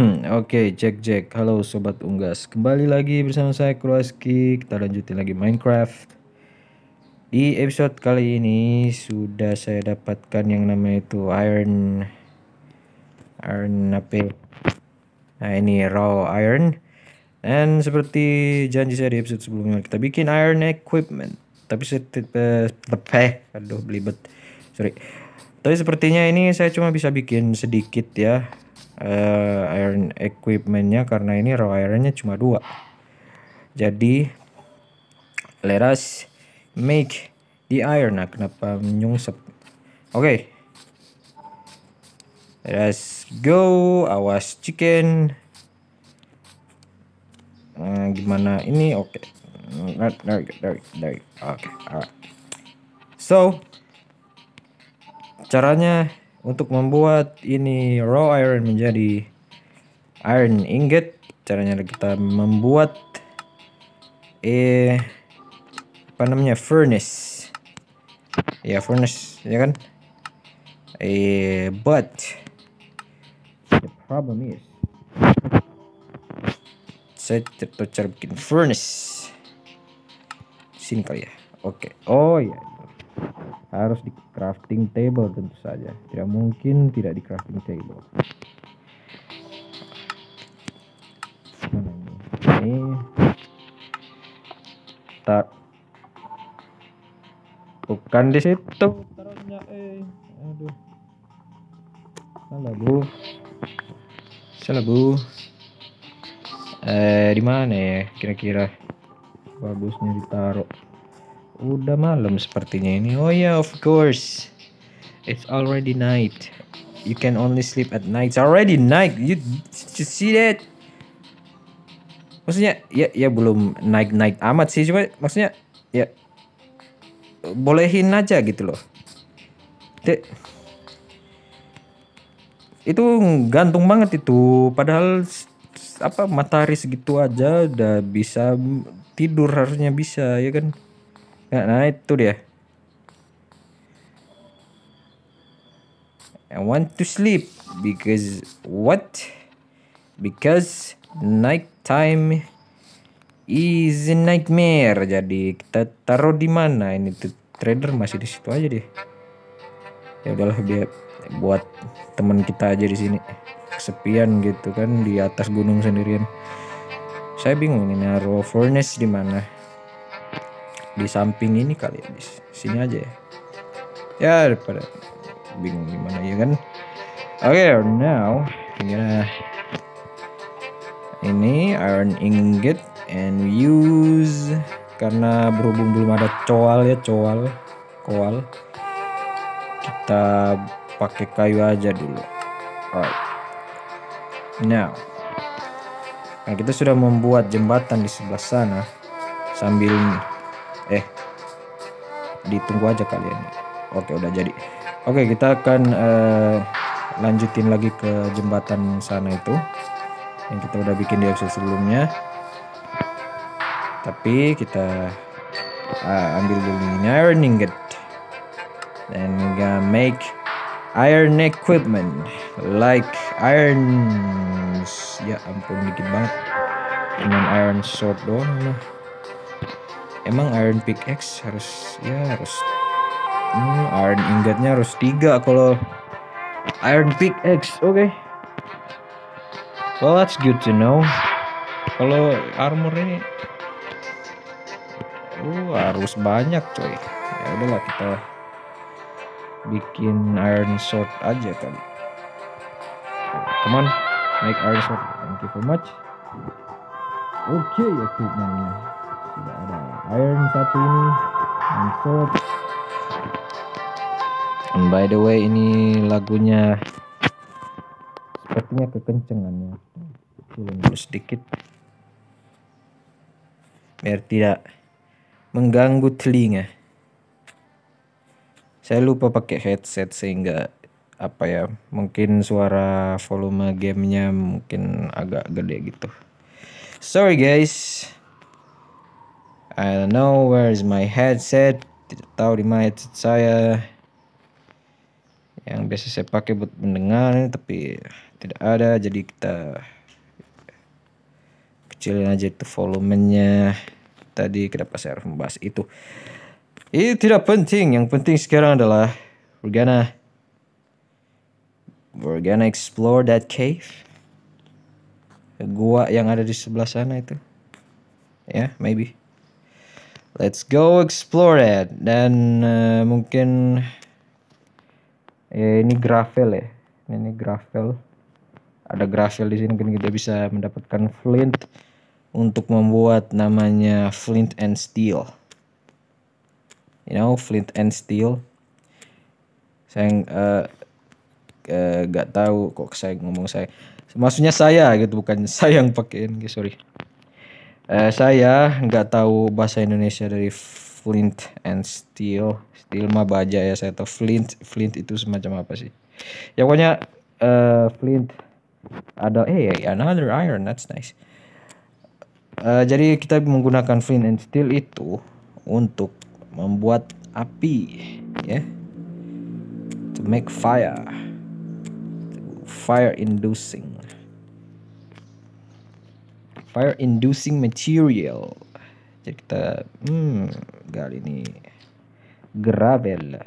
Hmm, oke, okay, Jack Jack. Halo sobat Unggas. Kembali lagi bersama saya Kruaski. Kita lanjutin lagi Minecraft. Di episode kali ini sudah saya dapatkan yang namanya itu iron iron apa? Nah, ini raw iron. Dan seperti janji saya di episode sebelumnya, kita bikin iron equipment. Tapi saya tepe, eh, aduh belibet. Sorry. Tapi sepertinya ini saya cuma bisa bikin sedikit ya uh, eh, iron equipmentnya karena ini raw ironnya cuma dua jadi let us make the iron nah kenapa menyungsep oke okay. let us go awas chicken uh, gimana ini oke okay. Dari, dari, dari. Oke, okay. Ah. So, caranya untuk membuat ini raw iron menjadi iron ingot, caranya kita membuat eh apa namanya furnace. Ya furnace, ya kan? Eh but the problem is saya tertucar bikin furnace sini kali ya oke okay. oh ya yeah harus di crafting table tentu saja tidak mungkin tidak di crafting table mana ini ini tak bukan di situ taruhnya eh aduh salah bu salah bu eh di mana ya kira-kira bagusnya ditaruh Udah malam sepertinya ini. Oh ya, yeah, of course. It's already night. You can only sleep at night. It's already night. You, you see that? Maksudnya ya ya belum night night amat sih cuma maksudnya ya bolehin aja gitu loh. De, itu gantung banget itu padahal apa matahari segitu aja udah bisa tidur harusnya bisa ya kan Ya, nah itu dia. I want to sleep because what? Because night time is a nightmare. Jadi kita taruh di mana ini tuh trader masih di situ aja deh. Ya udahlah dia buat teman kita aja di sini. Kesepian gitu kan di atas gunung sendirian. Saya bingung ini naruh furnace di mana di samping ini kali ya di sini aja ya ya daripada bingung gimana ya kan oke okay, now gonna ini iron ingot and use karena berhubung belum ada coal ya coal coal kita pakai kayu aja dulu alright now Nah, kita sudah membuat jembatan di sebelah sana sambil ditunggu aja kalian ya. oke udah jadi oke kita akan uh, lanjutin lagi ke jembatan sana itu yang kita udah bikin di episode sebelumnya tapi kita uh, ambil dulu ini iron ingot dan kita make iron equipment like irons ya ampun dikit banget dengan iron sword doang emang iron pickaxe harus ya harus hmm, iron ingotnya harus tiga kalau iron pickaxe oke okay. well that's good to know kalau armor ini uh harus banyak coy ya udahlah kita bikin iron sword aja kali teman make iron sword thank you so much oke okay, equipmentnya tidak ada iron satu ini and and by the way ini lagunya sepertinya kekencengannya turun sedikit biar tidak mengganggu telinga saya lupa pakai headset sehingga apa ya mungkin suara volume gamenya mungkin agak gede gitu sorry guys I don't know where is my headset. Tidak tahu di mana headset saya. Yang biasa saya pakai buat mendengar Ini tapi tidak ada jadi kita kecilin aja itu volumenya. Tadi kenapa saya harus membahas itu? Itu tidak penting. Yang penting sekarang adalah we're gonna we're gonna explore that cave gua yang ada di sebelah sana itu ya yeah, maybe Let's go explore it. Dan uh, mungkin ya ini gravel ya. Ini gravel. Ada gravel di sini mungkin kita bisa mendapatkan flint untuk membuat namanya flint and steel. You know, flint and steel. Saya uh, uh, tahu kok saya ngomong saya. Maksudnya saya gitu bukan saya yang pakein, sorry. Eh, saya nggak tahu bahasa Indonesia dari flint and steel. Steel mah baja ya saya tahu flint. Flint itu semacam apa sih? Ya pokoknya uh, flint ada eh hey, ya, another iron that's nice. Uh, jadi kita menggunakan flint and steel itu untuk membuat api ya. Yeah? To make fire. Fire inducing fire inducing material jadi kita hmm kali ini gravel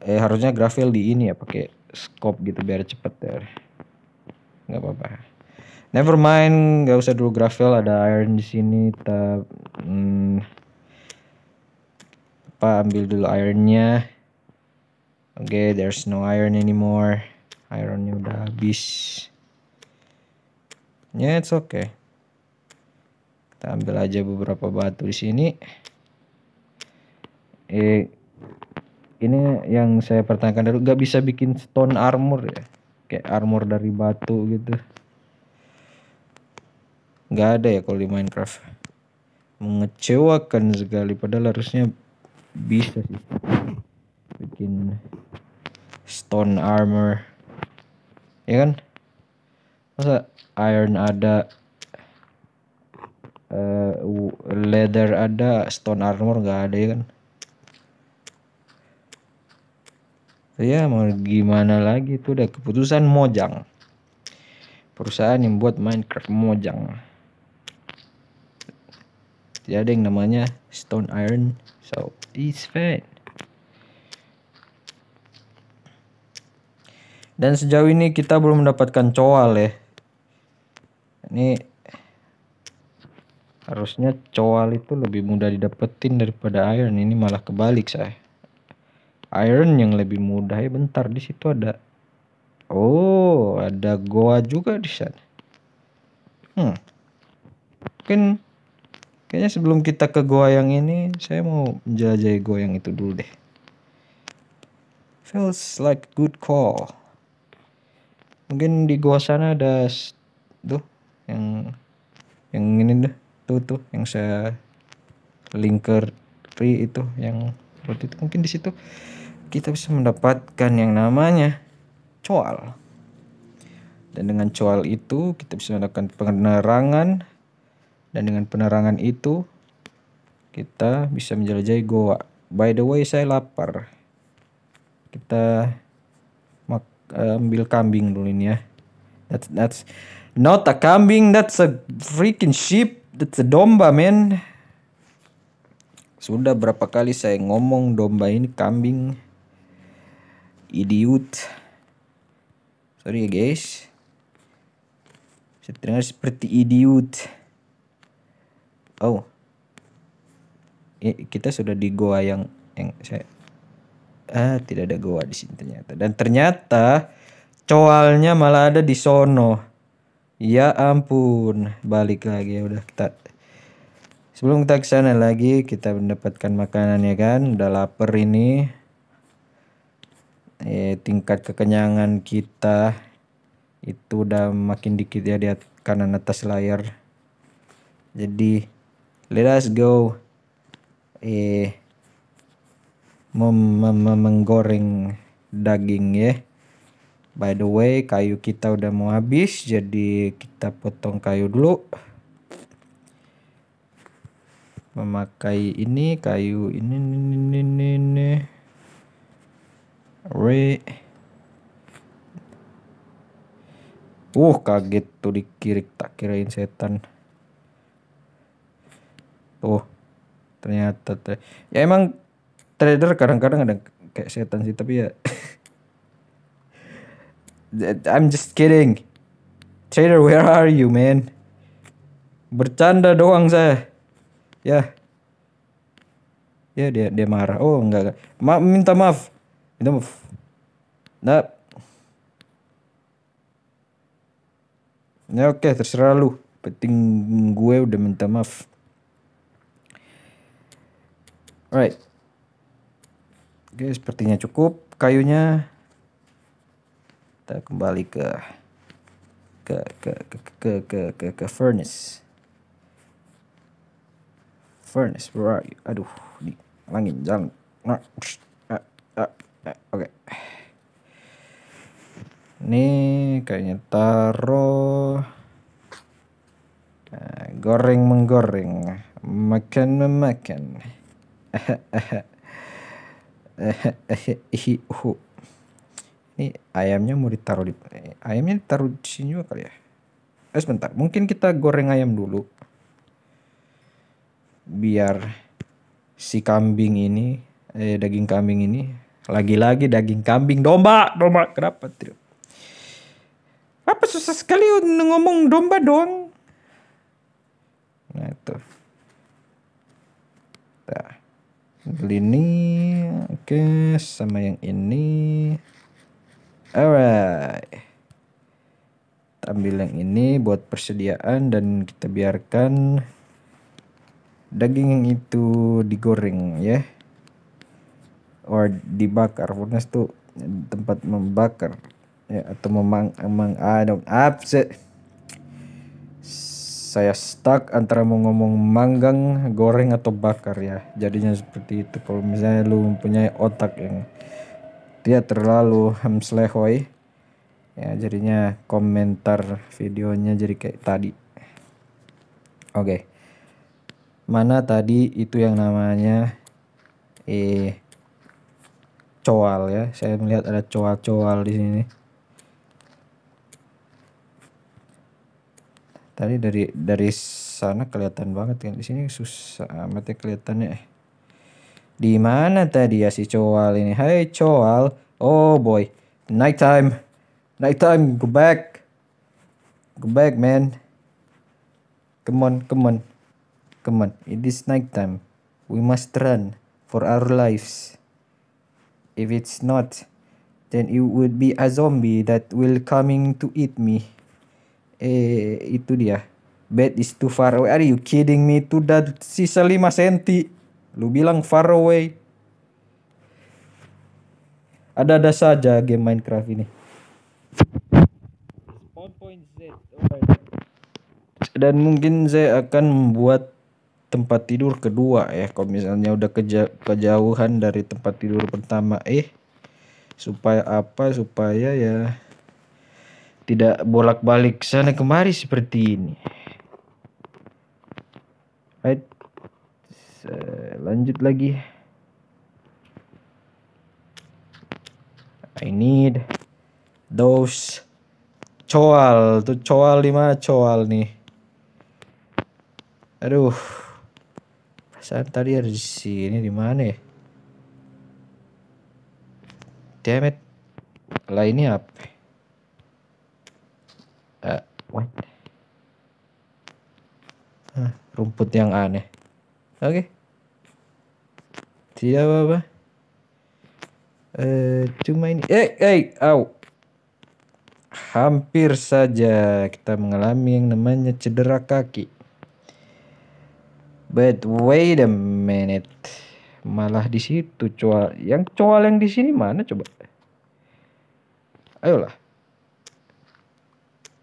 eh harusnya gravel di ini ya pakai scope gitu biar cepet ya nggak apa-apa never mind nggak usah dulu gravel ada iron di sini kita hmm, apa ambil dulu ironnya oke okay, there's no iron anymore ironnya udah habis ya it's okay kita ambil aja beberapa batu di sini eh ini yang saya pertanyakan dulu gak bisa bikin stone armor ya kayak armor dari batu gitu Gak ada ya kalau di Minecraft mengecewakan sekali padahal harusnya bisa sih bikin stone armor ya kan masa iron ada uh, leather ada stone armor nggak ada ya kan ya mau gimana lagi itu udah keputusan Mojang perusahaan yang buat Minecraft Mojang tidak ada yang namanya stone iron so it's fine dan sejauh ini kita belum mendapatkan coal ya ini harusnya coal itu lebih mudah didapetin daripada iron ini malah kebalik saya iron yang lebih mudah ya bentar di situ ada oh ada goa juga di sana hmm mungkin kayaknya sebelum kita ke goa yang ini saya mau menjelajahi goa yang itu dulu deh feels like good call mungkin di goa sana ada tuh yang yang ini deh tuh tuh yang saya linker free itu yang seperti itu mungkin di situ kita bisa mendapatkan yang namanya coal dan dengan coal itu kita bisa mendapatkan penerangan dan dengan penerangan itu kita bisa menjelajahi goa by the way saya lapar kita eh, ambil kambing dulu ini ya that's that's Not a kambing, that's a freaking sheep. That's a domba, man. Sudah berapa kali saya ngomong domba ini kambing. Idiot. Sorry ya guys. Saya terdengar seperti idiot. Oh. Eh, kita sudah di goa yang yang saya ah tidak ada goa di sini ternyata. Dan ternyata coalnya malah ada di sono. Ya ampun, balik lagi ya udah kita Sebelum kita ke sana lagi, kita mendapatkan makanan ya kan. Udah lapar ini. Eh, tingkat kekenyangan kita itu udah makin dikit ya di kanan atas layar. Jadi let us go eh mem mem menggoreng daging ya By the way, kayu kita udah mau habis, jadi kita potong kayu dulu. Memakai ini kayu ini ini ini ini. ini. Re. Uh, kaget tuh di kiri tak kirain setan. Tuh. Ternyata ter ya emang trader kadang-kadang ada kayak setan sih, tapi ya I'm just kidding. Trader, where are you, man? Bercanda doang saya. Ya. Ya dia dia marah. Oh, enggak enggak. Ma minta maaf. Minta maaf. Nah. Ya oke, okay, terserah lu. Penting gue udah minta maaf. Alright. Oke, okay, sepertinya cukup kayunya kita kembali ke ke ke ke ke ke ke, ke furnace furnace where are you aduh di langit jalan nah, uh, uh, oke okay. ini kayaknya taro nah, goreng menggoreng makan memakan ini ayamnya mau ditaruh di ayamnya ditaruh di sini juga kali ya. Eh sebentar, mungkin kita goreng ayam dulu. Biar si kambing ini eh daging kambing ini lagi-lagi daging kambing domba, domba kenapa tidak? Apa susah sekali ngomong domba doang? Nah itu. Nah. Beli ini, oke, okay. sama yang ini. Alright. Ambil yang ini buat persediaan dan kita biarkan daging yang itu digoreng ya. Or dibakar. Furnace tuh tempat membakar ya atau memang emang I don't upset. Saya stuck antara mau ngomong manggang, goreng atau bakar ya. Jadinya seperti itu kalau misalnya lu mempunyai otak yang dia terlalu hamslehoy ya jadinya komentar videonya jadi kayak tadi oke mana tadi itu yang namanya eh coal ya saya melihat ada coal-coal di sini tadi dari dari sana kelihatan banget kan di sini susah amat ya kelihatannya di mana tadi ya si Coal ini? hey, Coal. Oh boy. Night time. Night time. Go back. Go back man. Come on, come on. Come on. It is night time. We must run for our lives. If it's not, then it would be a zombie that will coming to eat me. Eh, itu dia. Bed is too far away. Are you kidding me? Tuh dah sisa lima senti. Lu bilang far away. Ada-ada saja game Minecraft ini. Dan mungkin saya akan membuat tempat tidur kedua ya. Kalau misalnya udah keja kejauhan dari tempat tidur pertama. Eh, supaya apa? Supaya ya tidak bolak-balik sana kemari seperti ini. Right. Eh, lanjut lagi. I need those coal. Tuh coal di mana coal nih? Aduh. Perasaan tadi ada di sini di mana ya? Damn it. Lah ini apa? Uh, what? Huh, rumput yang aneh. Oke. Okay. Tidak apa Eh, cuma ini. Eh, eh, au. Hampir saja kita mengalami yang namanya cedera kaki. But wait a minute. Malah di situ coal. Yang coal yang di sini mana coba? Ayolah.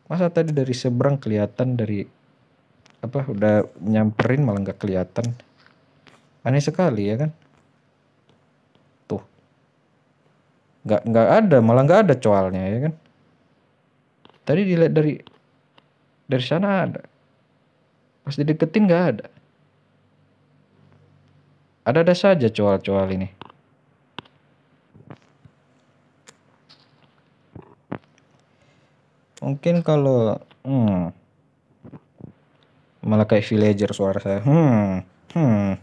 Masa tadi dari seberang kelihatan dari apa udah nyamperin malah nggak kelihatan. Aneh sekali ya kan? Tuh. Nggak, nggak ada, malah nggak ada coalnya ya kan? Tadi dilihat dari dari sana ada. Pas dideketin nggak ada. Ada-ada saja coal-coal ini. Mungkin kalau hmm, malah kayak villager suara saya. Hmm. Hmm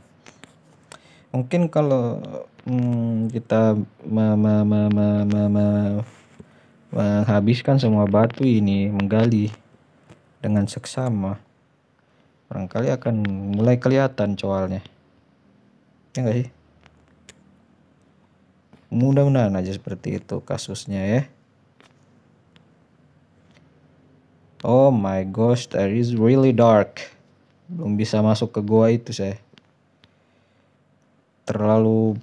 mungkin kalau hmm, kita ma ma ma ma ma ma menghabiskan semua batu ini menggali dengan seksama barangkali akan mulai kelihatan coalnya ya enggak sih mudah-mudahan aja seperti itu kasusnya ya oh my gosh that is really dark belum bisa masuk ke gua itu saya terlalu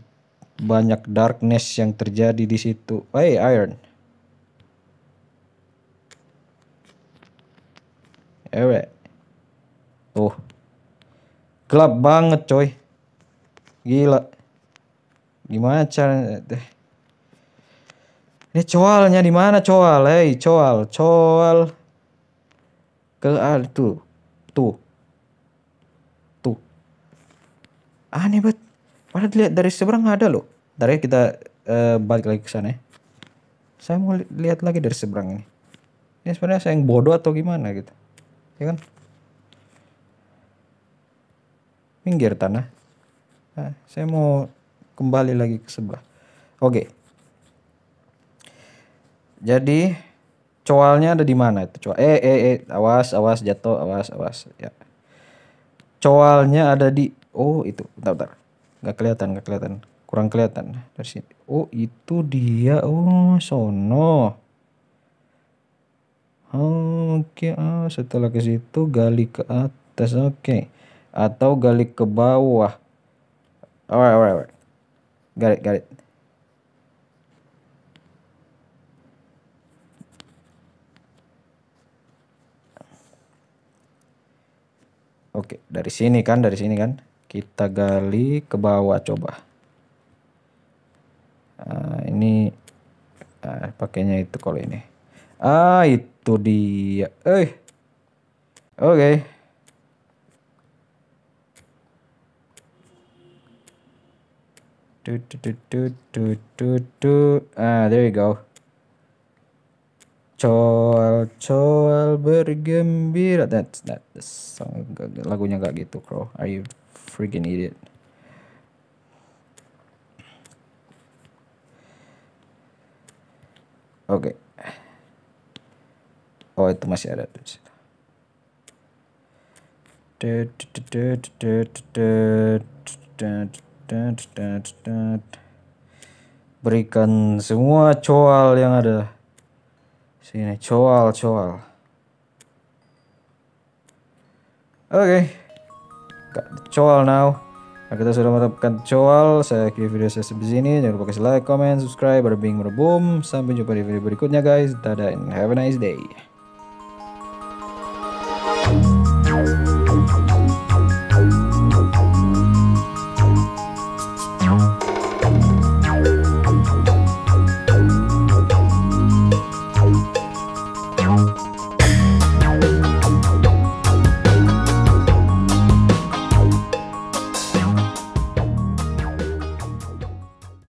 banyak darkness yang terjadi di situ. Hey, Iron. Ewe. Tuh. Oh. Gelap banget, coy. Gila. Gimana caranya? Ini eh. eh, coalnya di mana coal? Hey coal, coal. Ke ah, tuh. Tuh. Tuh. Aneh banget Padahal dilihat dari seberang ada loh. Dari ya, kita uh, balik lagi ke sana ya. Saya mau li lihat lagi dari seberang ini. Ini sebenarnya saya yang bodoh atau gimana gitu. Ya kan? Pinggir tanah. Nah, saya mau kembali lagi ke sebelah. Oke. Jadi coalnya ada di mana itu? Coal. Eh eh eh awas awas jatuh awas awas ya. Coalnya ada di oh itu bentar bentar nggak kelihatan nggak kelihatan kurang kelihatan dari sini oh itu dia oh sono oke okay. ah, setelah ke situ gali ke atas oke okay. atau gali ke bawah alright alright alright got it got it Oke, dari sini kan, dari sini kan kita gali ke bawah coba uh, ini uh, pakainya itu kalau ini ah itu dia eh oke okay. do, do, do, do, do, do. Ah, there you go. Coal-coal bergembira. That's that. song. Lagunya gak gitu, bro. Are you freaking idiot. Oke. Okay. Oh, itu masih ada di situ. Berikan semua coal yang ada. Sini, coal, coal. Oke. Okay. Kak cowal now. Nah, kita sudah menetapkan cowal. Saya akhiri video saya sampai sini. Jangan lupa kasih like, comment, subscribe, berbing, berboom. Sampai jumpa di video berikutnya guys. Dadah and have a nice day.